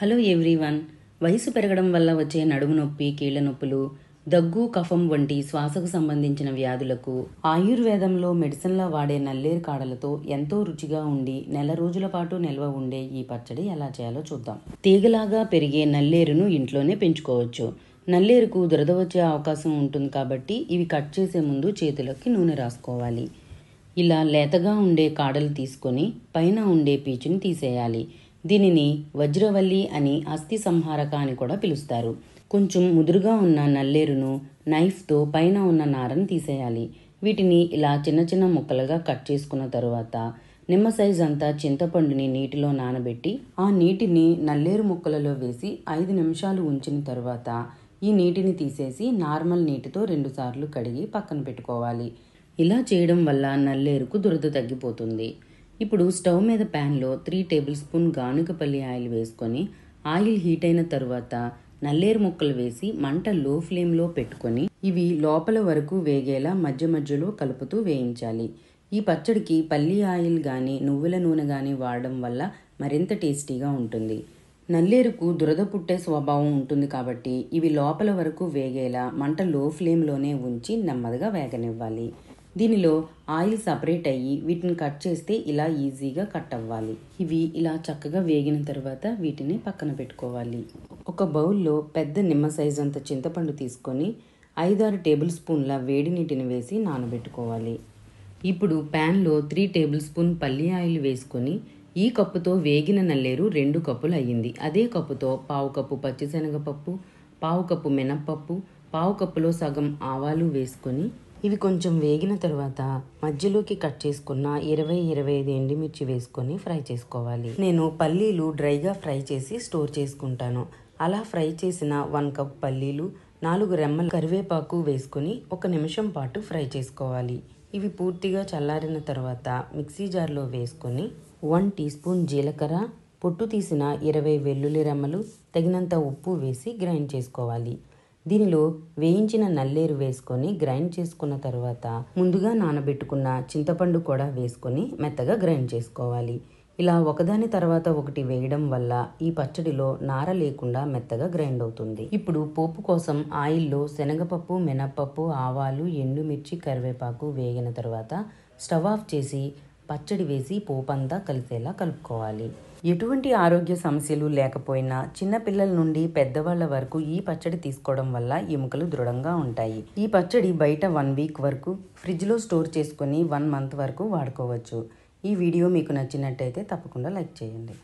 hello everyone వయసు పెరగడం వల్ల వచ్చే నడుము నొప్పి కీళ్ల నొప్పులు దగ్గు కఫం వంటి శ్వాసకు సంబంధించిన వ్యాధులకు ఆయుర్వేదంలో మెడిసిన్లా వాడే నల్లేరు కాడలతో ఎంతో రుచిగా ఉండి నెల రోజుల పాటు నిల్వ ఉండే ఈ పచ్చడి ఎలా చేయాలో చూద్దాం తీగలాగా పెరిగే నల్లేరును ఇంట్లోనే పెంచుకోవచ్చు నల్లేరుకు దురద వచ్చే అవకాశం ఉంటుంది కాబట్టి ఇవి కట్ చేసే ముందు చేతులకి నూనె రాసుకోవాలి ఇలా లేతగా ఉండే కాడలు తీసుకొని పైన ఉండే పీచుని తీసేయాలి దీనిని వజ్రవల్లి అని అస్థి సంహారక అని కూడా పిలుస్తారు కొంచెం ముదురుగా ఉన్న నల్లేరును నైఫ్తో పైన ఉన్న నారను తీసేయాలి వీటిని ఇలా చిన్న చిన్న ముక్కలుగా కట్ చేసుకున్న తరువాత నిమ్మ సైజ్ అంతా చింతపండుని నీటిలో నానబెట్టి ఆ నీటిని నల్లేరు ముక్కలలో వేసి ఐదు నిమిషాలు ఉంచిన తర్వాత ఈ నీటిని తీసేసి నార్మల్ నీటితో రెండుసార్లు కడిగి పక్కన పెట్టుకోవాలి ఇలా చేయడం వల్ల నల్లేరుకు దురద తగ్గిపోతుంది ఇప్పుడు స్టవ్ మీద ప్యాన్లో త్రీ టేబుల్ స్పూన్ గానుగపల్లి ఆయిల్ వేసుకొని ఆయిల్ హీట్ అయిన తరువాత నల్లేరు ముక్కలు వేసి మంట లో ఫ్లేమ్లో పెట్టుకొని ఇవి లోపల వరకు వేగేలా మధ్య మధ్యలో కలుపుతూ వేయించాలి ఈ పచ్చడికి పల్లి ఆయిల్ కానీ నువ్వుల నూనె కానీ వాడడం వల్ల మరింత టేస్టీగా ఉంటుంది నల్లేరుకు దురద పుట్టే స్వభావం ఉంటుంది కాబట్టి ఇవి లోపల వరకు వేగేలా మంట లో ఫ్లేమ్లోనే ఉంచి నెమ్మదిగా వేగనివ్వాలి దీనిలో ఆయిల్ సపరేట్ అయ్యి వీటిని కట్ చేస్తే ఇలా ఈజీగా కట్ అవ్వాలి ఇవి ఇలా చక్కగా వేగిన తర్వాత వీటిని పక్కన పెట్టుకోవాలి ఒక బౌల్లో పెద్ద నిమ్మ సైజు అంత చింతపండు తీసుకొని ఐదారు టేబుల్ స్పూన్ల వేడి నీటిని వేసి నానబెట్టుకోవాలి ఇప్పుడు ప్యాన్లో త్రీ టేబుల్ స్పూన్ పల్లి ఆయిల్ వేసుకొని ఈ కప్పుతో వేగిన నల్లేరు రెండు కప్పులు అయ్యింది అదే కప్పుతో పావు కప్పు పచ్చిశనగపప్పు పావు కప్పు మినప్పప్పు పావు కప్పులో సగం ఆవాలు వేసుకొని ఇవి కొంచెం వేగిన తర్వాత మధ్యలోకి కట్ చేసుకున్న ఇరవై ఇరవై ఐదు ఎండిమిర్చి వేసుకొని ఫ్రై చేసుకోవాలి నేను పల్లీలు డ్రైగా ఫ్రై చేసి స్టోర్ చేసుకుంటాను అలా ఫ్రై చేసిన వన్ కప్ పల్లీలు నాలుగు రెమ్మలు కరివేపాకు వేసుకొని ఒక నిమిషం పాటు ఫ్రై చేసుకోవాలి ఇవి పూర్తిగా చల్లారిన తర్వాత మిక్సీ జార్లో వేసుకొని వన్ టీ స్పూన్ జీలకర్ర పొట్టు తీసిన ఇరవై వెల్లుల్లి రెమ్మలు తగినంత ఉప్పు వేసి గ్రైండ్ చేసుకోవాలి దీనిలో వేయించిన నల్లేరు వేసుకొని గ్రైండ్ చేసుకున్న తర్వాత ముందుగా నానబెట్టుకున్న చింతపండు కూడా వేసుకొని మెత్తగా గ్రైండ్ చేసుకోవాలి ఇలా ఒకదాని తర్వాత ఒకటి వేయడం వల్ల ఈ పచ్చడిలో నార లేకుండా మెత్తగా గ్రైండ్ అవుతుంది ఇప్పుడు పోపు కోసం ఆయిల్లో శనగపప్పు మినప్పప్పు ఆవాలు ఎండుమిర్చి కరివేపాకు వేగిన తర్వాత స్టవ్ ఆఫ్ చేసి పచ్చడి వేసి పోపంతా కలిసేలా కలుపుకోవాలి ఎటువంటి ఆరోగ్య సమస్యలు లేకపోయినా చిన్నపిల్లల నుండి పెద్దవాళ్ల వరకు ఈ పచ్చడి తీసుకోవడం వల్ల ఎముకలు దృఢంగా ఉంటాయి ఈ పచ్చడి బయట వన్ వీక్ వరకు లో స్టోర్ చేసుకుని వన్ మంత్ వరకు వాడుకోవచ్చు ఈ వీడియో మీకు నచ్చినట్టయితే తప్పకుండా లైక్ చేయండి